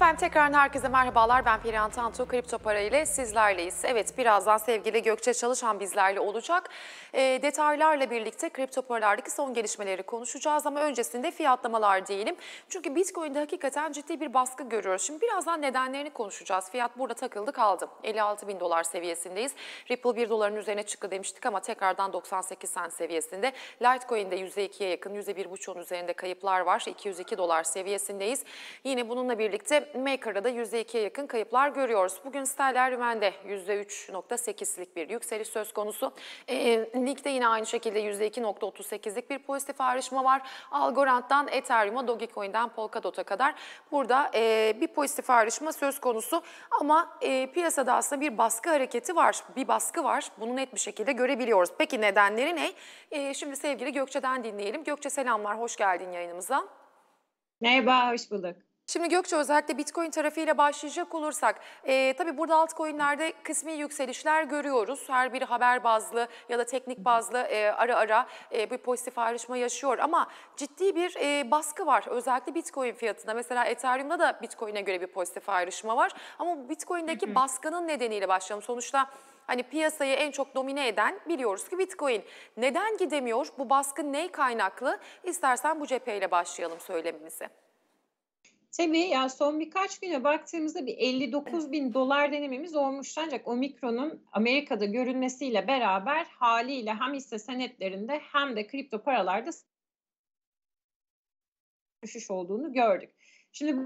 Efendim tekrardan herkese merhabalar. Ben Perihan Tantu. Kripto Para ile sizlerleyiz. Evet birazdan sevgili Gökçe Çalışan bizlerle olacak. E, detaylarla birlikte kripto paralardaki son gelişmeleri konuşacağız ama öncesinde fiyatlamalar diyelim. Çünkü Bitcoin'de hakikaten ciddi bir baskı görüyoruz. Şimdi birazdan nedenlerini konuşacağız. Fiyat burada takıldı kaldı. 56 bin dolar seviyesindeyiz. Ripple 1 doların üzerine çıktı demiştik ama tekrardan 98 sen seviyesinde. Litecoin'de %2'ye yakın, %1,5'un üzerinde kayıplar var. 202 dolar seviyesindeyiz. Yine bununla birlikte Maker'da da %2'ye yakın kayıplar görüyoruz. Bugün Stellar Rümen'de %3.8'lik bir yükseliş söz konusu. E, Nick'te yine aynı şekilde %2.38'lik bir pozitif ayrışma var. Algorand'dan Ethereum'a, Dogecoin'den Polkadot'a kadar burada e, bir pozitif ayrışma söz konusu. Ama e, piyasada aslında bir baskı hareketi var, bir baskı var. Bunu net bir şekilde görebiliyoruz. Peki nedenleri ne? E, şimdi sevgili Gökçe'den dinleyelim. Gökçe selamlar, hoş geldin yayınımıza. Merhaba, hoş bulduk. Şimdi Gökçe özellikle Bitcoin tarafıyla başlayacak olursak, e, tabii burada altcoin'lerde kısmi yükselişler görüyoruz. Her biri haber bazlı ya da teknik bazlı e, ara ara e, bir pozitif ayrışma yaşıyor ama ciddi bir e, baskı var özellikle Bitcoin fiyatında. Mesela Ethereum'da da Bitcoin'e göre bir pozitif ayrışma var ama Bitcoin'deki baskının nedeniyle başlayalım. Sonuçta hani piyasayı en çok domine eden biliyoruz ki Bitcoin. Neden gidemiyor? Bu baskı ne kaynaklı? İstersen bu cepheyle başlayalım söylemimizi. Tabii ya son birkaç güne baktığımızda bir 59 bin dolar denememiz olmuş ancak omikronun Amerika'da görünmesiyle beraber haliyle hem hisse senetlerinde hem de kripto paralarda düşüş olduğunu gördük. Şimdi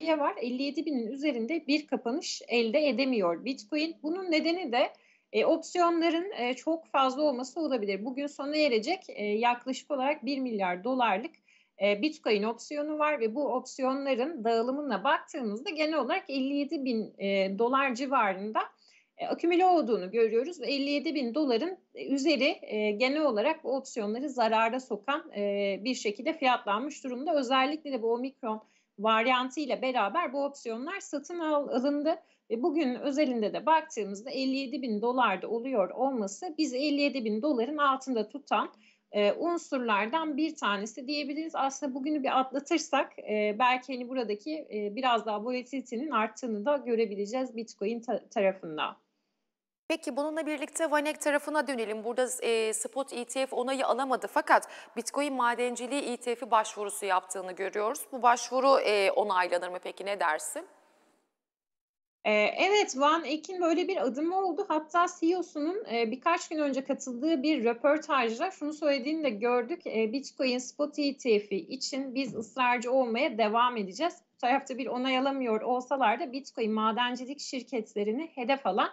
diye var 57 binin üzerinde bir kapanış elde edemiyor Bitcoin. Bunun nedeni de e, opsiyonların e, çok fazla olması olabilir. Bugün sona erecek e, yaklaşık olarak 1 milyar dolarlık e, Bitcoin opsiyonu var ve bu opsiyonların dağılımına baktığımızda genel olarak 57 bin e, dolar civarında e, akümüle olduğunu görüyoruz 57 bin doların e, üzeri e, genel olarak bu opsiyonları zararda sokan bir şekilde fiyatlanmış durumda. Özellikle de bu omikron varyantı ile beraber bu opsiyonlar satın alındı. Ve bugün özelinde de baktığımızda 57 bin dolarda oluyor olması biz 57 bin doların altında tutan e, unsurlardan bir tanesi diyebiliriz. Aslında bugünü bir atlatırsak e, belki hani buradaki e, biraz daha volatilitenin arttığını da görebileceğiz Bitcoin ta- tarafında. Peki bununla birlikte Vanek tarafına dönelim. Burada e, spot ETF onayı alamadı fakat Bitcoin madenciliği ETF'i başvurusu yaptığını görüyoruz. Bu başvuru e, onaylanır mı peki ne dersin? evet, Van Ekin böyle bir adımı oldu. Hatta CEO'sunun birkaç gün önce katıldığı bir röportajda şunu söylediğini de gördük. Bitcoin spot ETF'i için biz ısrarcı olmaya devam edeceğiz. Bu tarafta bir onay alamıyor olsalar da Bitcoin madencilik şirketlerini hedef alan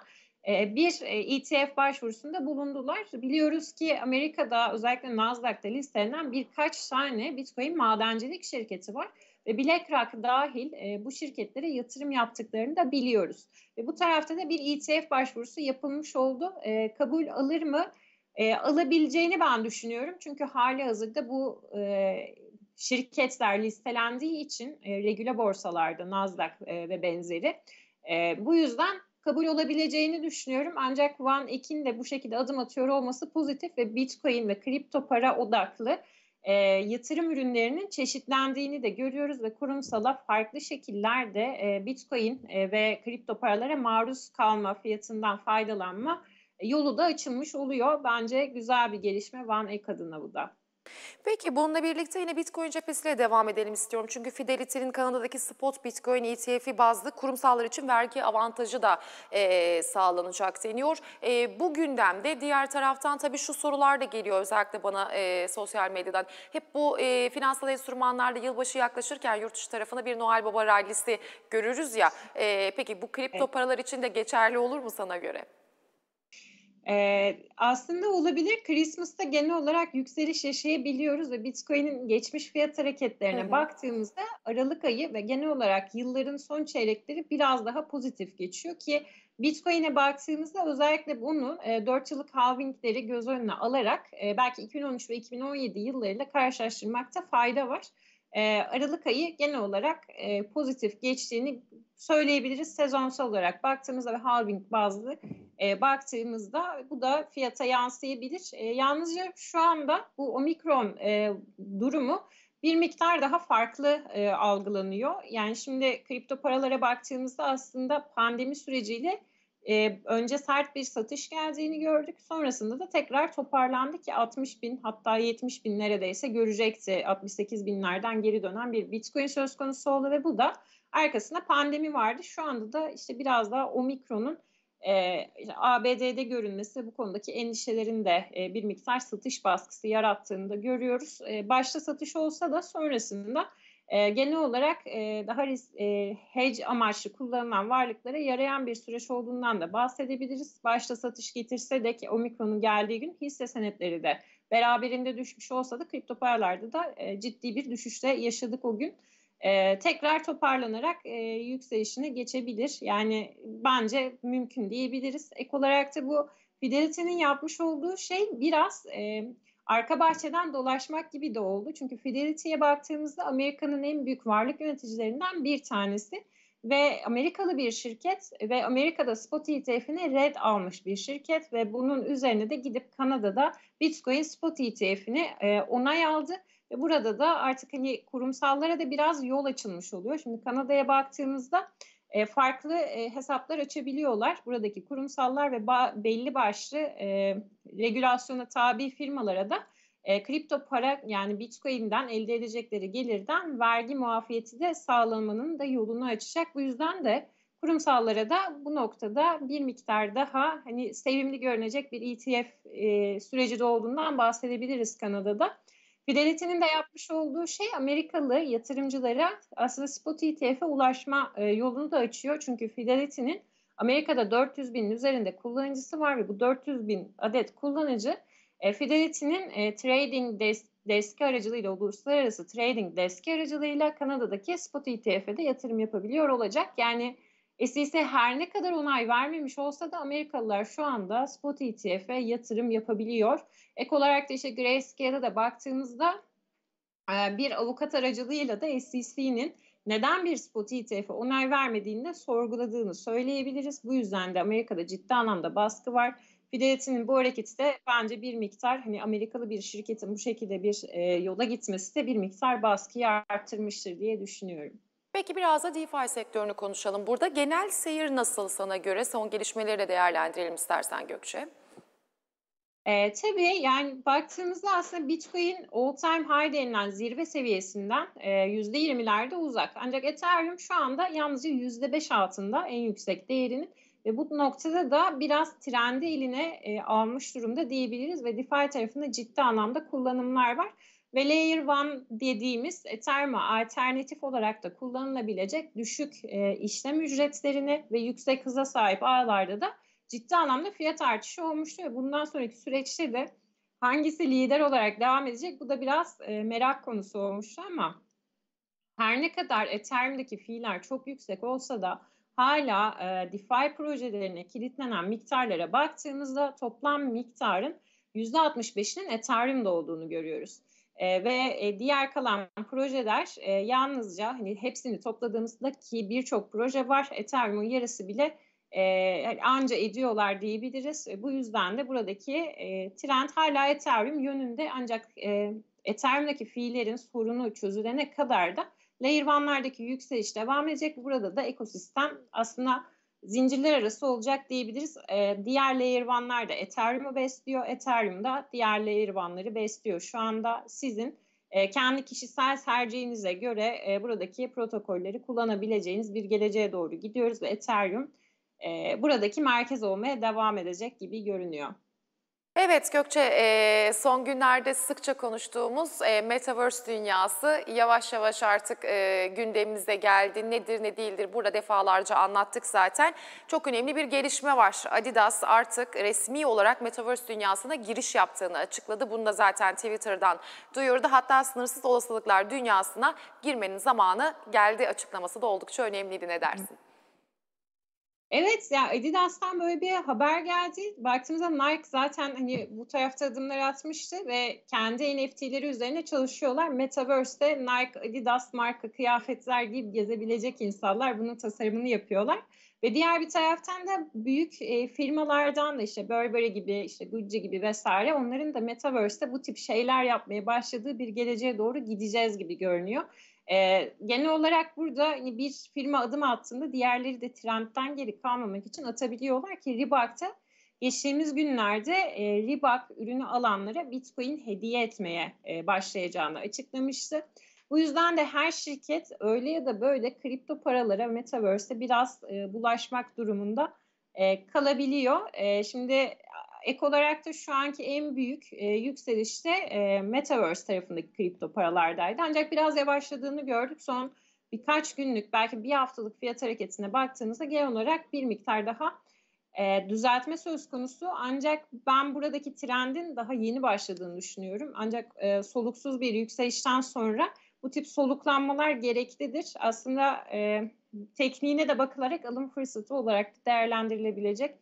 bir ETF e başvurusunda bulundular. Biliyoruz ki Amerika'da özellikle Nasdaq'ta listelenen birkaç tane Bitcoin madencilik şirketi var ve BlackRock dahil e, bu şirketlere yatırım yaptıklarını da biliyoruz. Ve bu tarafta da bir ETF başvurusu yapılmış oldu. E, kabul alır mı? E, alabileceğini ben düşünüyorum. Çünkü hali hazırda bu e, şirketler listelendiği için e, regüle borsalarda Nasdaq e, ve benzeri. E, bu yüzden kabul olabileceğini düşünüyorum. Ancak Van Ekin de bu şekilde adım atıyor olması pozitif ve Bitcoin ve kripto para odaklı e, yatırım ürünlerinin çeşitlendiğini de görüyoruz ve kurumsala farklı şekillerde e, bitcoin e, ve kripto paralara maruz kalma fiyatından faydalanma yolu da açılmış oluyor. Bence güzel bir gelişme Van Ek adına bu da. Peki bununla birlikte yine Bitcoin cephesiyle devam edelim istiyorum. Çünkü Fidelity'nin Kanada'daki spot Bitcoin ETF'i bazlı kurumsallar için vergi avantajı da e, sağlanacak deniyor. E, bu gündemde diğer taraftan tabii şu sorular da geliyor özellikle bana e, sosyal medyadan. Hep bu e, finansal enstrümanlarla yılbaşı yaklaşırken yurt dışı tarafına bir Noel Baba rallisi görürüz ya. E, peki bu kripto evet. paralar için de geçerli olur mu sana göre? Ee, aslında olabilir. Christmas'ta genel olarak yükseliş yaşayabiliyoruz ve Bitcoin'in geçmiş fiyat hareketlerine evet. baktığımızda Aralık ayı ve genel olarak yılların son çeyrekleri biraz daha pozitif geçiyor ki Bitcoin'e baktığımızda özellikle bunu e, 4 yıllık halvingleri göz önüne alarak e, belki 2013 ve 2017 yıllarıyla karşılaştırmakta fayda var. Ee, Aralık ayı genel olarak e, pozitif geçtiğini söyleyebiliriz sezonsal olarak baktığımızda ve halving bazlı e, baktığımızda bu da fiyata yansıyabilir. E, yalnızca şu anda bu omikron durumu bir miktar daha farklı algılanıyor. Yani şimdi kripto paralara baktığımızda aslında pandemi süreciyle e, önce sert bir satış geldiğini gördük. Sonrasında da tekrar toparlandı ki 60 bin hatta 70 bin neredeyse görecekti. 68 binlerden geri dönen bir bitcoin söz konusu oldu ve bu da arkasında pandemi vardı. Şu anda da işte biraz daha omikronun e, ABD'de görünmesi bu konudaki endişelerin de e, bir miktar satış baskısı yarattığını da görüyoruz. E, başta satış olsa da sonrasında e, genel olarak e, daha risk, e, hedge amaçlı kullanılan varlıklara yarayan bir süreç olduğundan da bahsedebiliriz. Başta satış getirse de ki omikronun geldiği gün hisse senetleri de beraberinde düşmüş olsa da kripto paralarda da e, ciddi bir düşüşte yaşadık o gün. E, tekrar toparlanarak e, yükselişine geçebilir. Yani bence mümkün diyebiliriz. Ek olarak da bu Fidelity'nin yapmış olduğu şey biraz e, arka bahçeden dolaşmak gibi de oldu. Çünkü Fidelity'ye baktığımızda Amerika'nın en büyük varlık yöneticilerinden bir tanesi ve Amerikalı bir şirket ve Amerika'da spot ETF'ini red almış bir şirket ve bunun üzerine de gidip Kanada'da Bitcoin spot ETF'ini e, onay aldı. Ve burada da artık hani kurumsallara da biraz yol açılmış oluyor. Şimdi Kanada'ya baktığımızda e, farklı e, hesaplar açabiliyorlar. Buradaki kurumsallar ve ba- belli başlı e, regülasyona tabi firmalara da e, kripto para yani Bitcoin'den elde edecekleri gelirden vergi muafiyeti de sağlamanın da yolunu açacak. Bu yüzden de kurumsallara da bu noktada bir miktar daha hani sevimli görünecek bir ETF e, süreci de olduğundan bahsedebiliriz Kanada'da. Fidelity'nin de yapmış olduğu şey Amerikalı yatırımcılara aslında spot ETF'e ulaşma e, yolunu da açıyor. Çünkü Fidelity'nin Amerika'da 400 binin üzerinde kullanıcısı var ve bu 400 bin adet kullanıcı e, Fidelity'nin e, trading desk, deski aracılığıyla, uluslararası trading deski aracılığıyla Kanada'daki spot ETF'de yatırım yapabiliyor olacak. Yani SEC her ne kadar onay vermemiş olsa da Amerikalılar şu anda spot ETF'e yatırım yapabiliyor. Ek olarak da işte Grayscale'a da baktığımızda e, bir avukat aracılığıyla da SEC'nin neden bir spot ETF'e onay vermediğini de sorguladığını söyleyebiliriz. Bu yüzden de Amerika'da ciddi anlamda baskı var. Fidelity'nin bu hareketi de bence bir miktar hani Amerikalı bir şirketin bu şekilde bir e, yola gitmesi de bir miktar baskıyı arttırmıştır diye düşünüyorum. Peki biraz da DeFi sektörünü konuşalım. Burada genel seyir nasıl sana göre? Son gelişmeleri de değerlendirelim istersen Gökçe. E, tabii yani baktığımızda aslında Bitcoin all time high denilen zirve seviyesinden e, %20'lerde uzak. Ancak Ethereum şu anda yalnızca %5 altında en yüksek değerinin ve bu noktada da biraz trendi eline e, almış durumda diyebiliriz ve DeFi tarafında ciddi anlamda kullanımlar var. Ve Layer 1 dediğimiz Etherma alternatif olarak da kullanılabilecek düşük e, işlem ücretlerini ve yüksek hıza sahip ağlarda da ciddi anlamda fiyat artışı olmuştu ve bundan sonraki süreçte de hangisi lider olarak devam edecek bu da biraz e, merak konusu olmuştu ama her ne kadar Ethereum'daki fiiller çok yüksek olsa da hala e, DeFi projelerine kilitlenen miktarlara baktığımızda toplam miktarın %65'inin Ethereum'da olduğunu görüyoruz. E, ve e, diğer kalan projeler e, yalnızca hani hepsini topladığımızda ki birçok proje var Ethereum'un yarısı bile e, hani, anca ediyorlar diyebiliriz. E, bu yüzden de buradaki e, trend hala Ethereum yönünde ancak e, Ethereum'daki fiillerin sorunu çözülene kadar da Layer 1'lerdeki yükseliş devam edecek. Burada da ekosistem aslında zincirler arası olacak diyebiliriz. E, diğer layer 1'ler da Ethereum'u besliyor. Ethereum da diğer layer 1'leri besliyor. Şu anda sizin e, kendi kişisel tercihinize göre e, buradaki protokolleri kullanabileceğiniz bir geleceğe doğru gidiyoruz ve Ethereum e, buradaki merkez olmaya devam edecek gibi görünüyor. Evet Gökçe, son günlerde sıkça konuştuğumuz Metaverse dünyası yavaş yavaş artık gündemimize geldi. Nedir ne değildir burada defalarca anlattık zaten. Çok önemli bir gelişme var. Adidas artık resmi olarak Metaverse dünyasına giriş yaptığını açıkladı. Bunu da zaten Twitter'dan duyurdu. Hatta sınırsız olasılıklar dünyasına girmenin zamanı geldi açıklaması da oldukça önemliydi ne dersin? Evet ya Adidas'tan böyle bir haber geldi. Baktığımızda Nike zaten hani bu tarafta adımlar atmıştı ve kendi NFT'leri üzerine çalışıyorlar. Metaverse'te Nike, Adidas marka kıyafetler giyip gezebilecek insanlar bunun tasarımını yapıyorlar. Ve diğer bir taraftan da büyük e, firmalardan da işte Burberry gibi, işte Gucci gibi vesaire onların da Metaverse'te bu tip şeyler yapmaya başladığı bir geleceğe doğru gideceğiz gibi görünüyor. E, genel olarak burada hani bir firma adım attığında diğerleri de trendten geri kalmamak için atabiliyorlar ki Ribak'ta geçtiğimiz günlerde e, Ribak ürünü alanlara Bitcoin hediye etmeye e, başlayacağını açıklamıştı. Bu yüzden de her şirket öyle ya da böyle kripto paralara, metaverse'e biraz e, bulaşmak durumunda e, kalabiliyor. E, şimdi ek olarak da şu anki en büyük e, yükselişte e, Metaverse tarafındaki kripto paralardaydı. Ancak biraz yavaşladığını gördük. Son birkaç günlük belki bir haftalık fiyat hareketine baktığınızda genel olarak bir miktar daha e, düzeltme söz konusu. Ancak ben buradaki trendin daha yeni başladığını düşünüyorum. Ancak e, soluksuz bir yükselişten sonra bu tip soluklanmalar gereklidir. Aslında e, tekniğine de bakılarak alım fırsatı olarak değerlendirilebilecek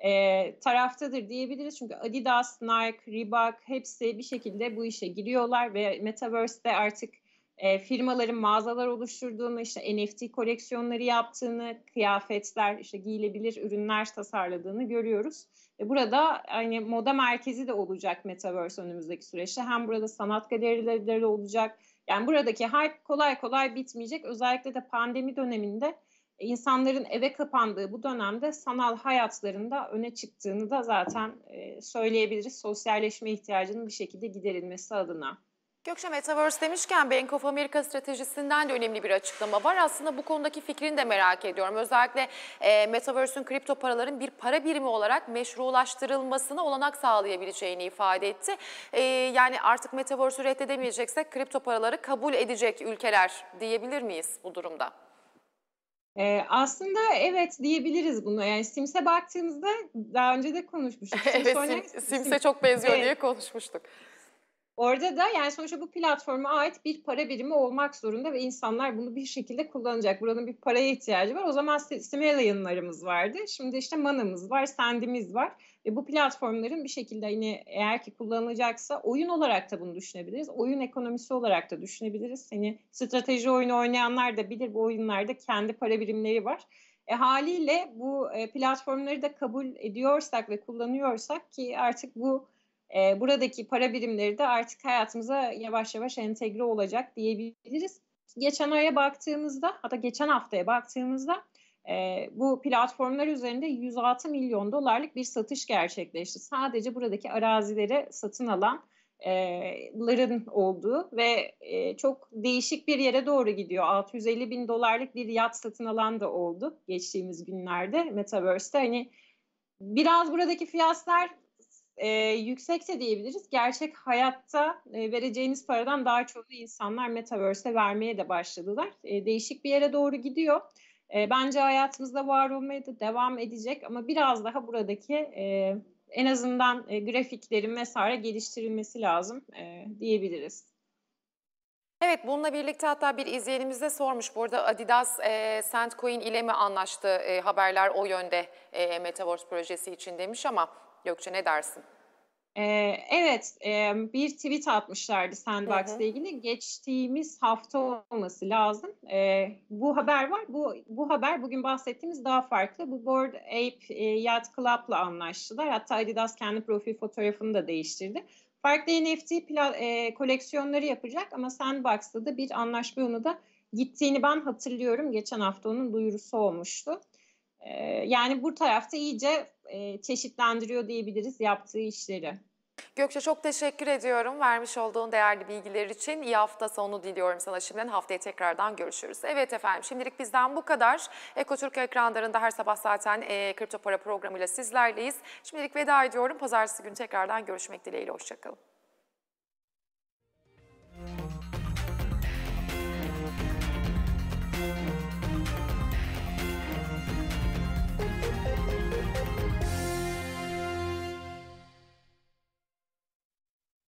e, taraftadır diyebiliriz. Çünkü Adidas, Nike, Reebok hepsi bir şekilde bu işe giriyorlar ve Metaverse'de artık e, firmaların mağazalar oluşturduğunu, işte NFT koleksiyonları yaptığını, kıyafetler, işte giyilebilir ürünler tasarladığını görüyoruz. E, burada hani moda merkezi de olacak Metaverse önümüzdeki süreçte. Hem burada sanat galerileri de olacak. Yani buradaki hype kolay kolay bitmeyecek. Özellikle de pandemi döneminde insanların eve kapandığı bu dönemde sanal hayatlarında öne çıktığını da zaten e, söyleyebiliriz. Sosyalleşme ihtiyacının bir şekilde giderilmesi adına. Gökçe Metaverse demişken Bank of America stratejisinden de önemli bir açıklama var. Aslında bu konudaki fikrini de merak ediyorum. Özellikle e, Metaverse'ün kripto paraların bir para birimi olarak meşrulaştırılmasına olanak sağlayabileceğini ifade etti. E, yani artık Metaverse'ü reddedemeyecekse kripto paraları kabul edecek ülkeler diyebilir miyiz bu durumda? Ee, aslında evet diyebiliriz bunu. Yani Sims'e baktığımızda daha önce de konuşmuştuk. evet, oynayan... Sims'e çok benziyor evet. diye konuşmuştuk. Orada da yani sonuçta bu platforma ait bir para birimi olmak zorunda ve insanlar bunu bir şekilde kullanacak. Buranın bir paraya ihtiyacı var. O zaman Simela yayınlarımız vardı. Şimdi işte Mana'mız var, Sendimiz var. E, bu platformların bir şekilde yine hani, eğer ki kullanılacaksa oyun olarak da bunu düşünebiliriz. Oyun ekonomisi olarak da düşünebiliriz. Hani strateji oyunu oynayanlar da bilir bu oyunlarda kendi para birimleri var. E, haliyle bu e, platformları da kabul ediyorsak ve kullanıyorsak ki artık bu e, buradaki para birimleri de artık hayatımıza yavaş yavaş entegre olacak diyebiliriz. Geçen aya baktığımızda hatta geçen haftaya baktığımızda bu platformlar üzerinde 106 milyon dolarlık bir satış gerçekleşti. Sadece buradaki arazileri satın alan ların olduğu ve çok değişik bir yere doğru gidiyor. 650 bin dolarlık bir yat satın alan da oldu geçtiğimiz günlerde Metaverse'te. Hani biraz buradaki fiyatlar e, yüksekse diyebiliriz. Gerçek hayatta e, vereceğiniz paradan daha çok insanlar Metaverse'te vermeye de başladılar. E, değişik bir yere doğru gidiyor. E, bence hayatımızda var olmaya da devam edecek ama biraz daha buradaki e, en azından e, grafiklerin vesaire geliştirilmesi lazım e, diyebiliriz. Evet bununla birlikte hatta bir izleyenimiz de sormuş. Burada Adidas e, Sandcoin ile mi anlaştı e, haberler o yönde e, Metaverse projesi için demiş ama Gökçe ne dersin? evet, bir tweet atmışlardı Sandbox ile ilgili. Geçtiğimiz hafta olması lazım. bu haber var. Bu bu haber bugün bahsettiğimiz daha farklı. Bu Board Ape Yacht Club'la anlaştılar. Hatta Adidas kendi profil fotoğrafını da değiştirdi. Farklı NFT e, koleksiyonları yapacak ama Sandbox'ta da bir anlaşma yoluna da gittiğini ben hatırlıyorum. Geçen hafta onun duyurusu olmuştu. yani bu tarafta iyice e, çeşitlendiriyor diyebiliriz yaptığı işleri. Gökçe çok teşekkür ediyorum. Vermiş olduğun değerli bilgiler için iyi hafta sonu diliyorum sana. Şimdiden haftaya tekrardan görüşürüz. Evet efendim şimdilik bizden bu kadar. Eko Türk ekranlarında her sabah zaten e, Kripto Para programıyla sizlerleyiz. Şimdilik veda ediyorum. Pazartesi günü tekrardan görüşmek dileğiyle. Hoşçakalın.